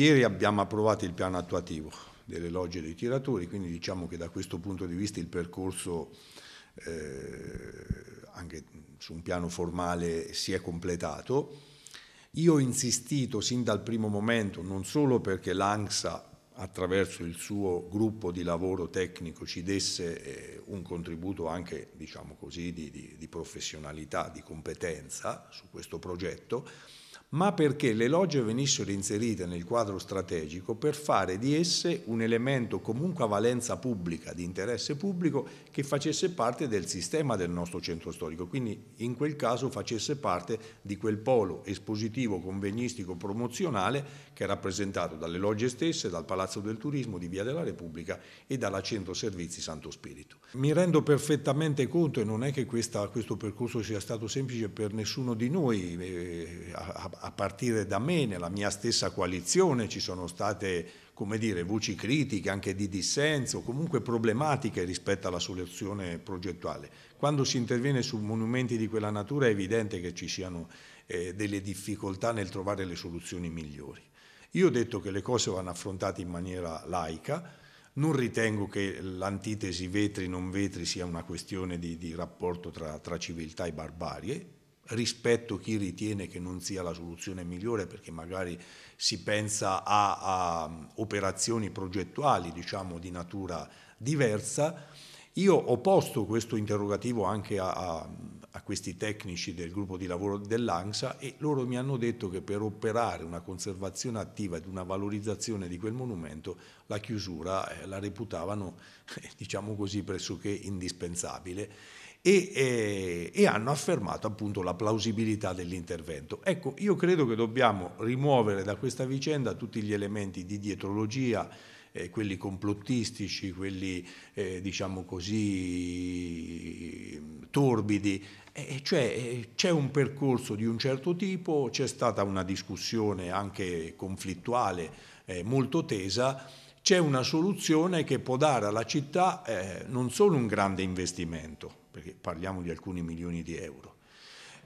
Ieri abbiamo approvato il piano attuativo delle logge dei tiratori, quindi diciamo che da questo punto di vista il percorso eh, anche su un piano formale si è completato. Io ho insistito sin dal primo momento, non solo perché l'ANSA attraverso il suo gruppo di lavoro tecnico ci desse eh, un contributo anche diciamo così, di, di, di professionalità, di competenza su questo progetto, ma perché le logge venissero inserite nel quadro strategico per fare di esse un elemento comunque a valenza pubblica, di interesse pubblico, che facesse parte del sistema del nostro centro storico, quindi in quel caso facesse parte di quel polo espositivo, convegnistico, promozionale che è rappresentato dalle logge stesse, dal Palazzo del Turismo di Via della Repubblica e dalla Centro Servizi Santo Spirito. Mi rendo perfettamente conto, e non è che questa, questo percorso sia stato semplice per nessuno di noi, eh, a partire da me, nella mia stessa coalizione ci sono state come dire, voci critiche, anche di dissenso, comunque problematiche rispetto alla soluzione progettuale. Quando si interviene su monumenti di quella natura è evidente che ci siano eh, delle difficoltà nel trovare le soluzioni migliori. Io ho detto che le cose vanno affrontate in maniera laica, non ritengo che l'antitesi vetri-non vetri sia una questione di, di rapporto tra, tra civiltà e barbarie, rispetto chi ritiene che non sia la soluzione migliore perché magari si pensa a, a operazioni progettuali diciamo di natura diversa. Io ho posto questo interrogativo anche a, a a questi tecnici del gruppo di lavoro dell'ANSA e loro mi hanno detto che per operare una conservazione attiva ed una valorizzazione di quel monumento la chiusura eh, la reputavano, eh, diciamo così, pressoché indispensabile e, eh, e, hanno affermato appunto la plausibilità dell'intervento. Ecco, io credo che dobbiamo rimuovere da questa vicenda tutti gli elementi di dietrologia, eh, quelli complottistici, quelli eh, diciamo così torbidi, cioè c'è un percorso di un certo tipo, c'è stata una discussione anche conflittuale eh, molto tesa, c'è una soluzione che può dare alla città eh, non solo un grande investimento, perché parliamo di alcuni milioni di euro,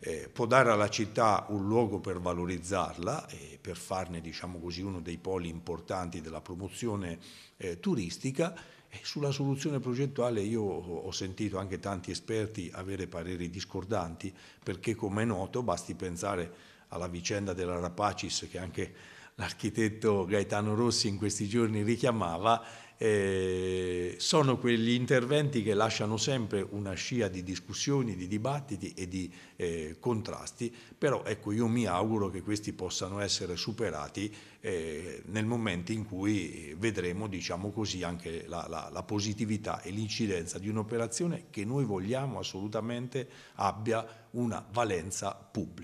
eh, può dare alla città un luogo per valorizzarla e per farne diciamo così, uno dei poli importanti della promozione eh, turistica. E sulla soluzione progettuale io ho sentito anche tanti esperti avere pareri discordanti perché come è noto basti pensare alla vicenda della Rapacis che anche l'architetto Gaetano Rossi in questi giorni richiamava, eh, sono quegli interventi che lasciano sempre una scia di discussioni, di dibattiti e di eh, contrasti, però ecco io mi auguro che questi possano essere superati eh, nel momento in cui vedremo diciamo così, anche la, la, la positività e l'incidenza di un'operazione che noi vogliamo assolutamente abbia una valenza pubblica.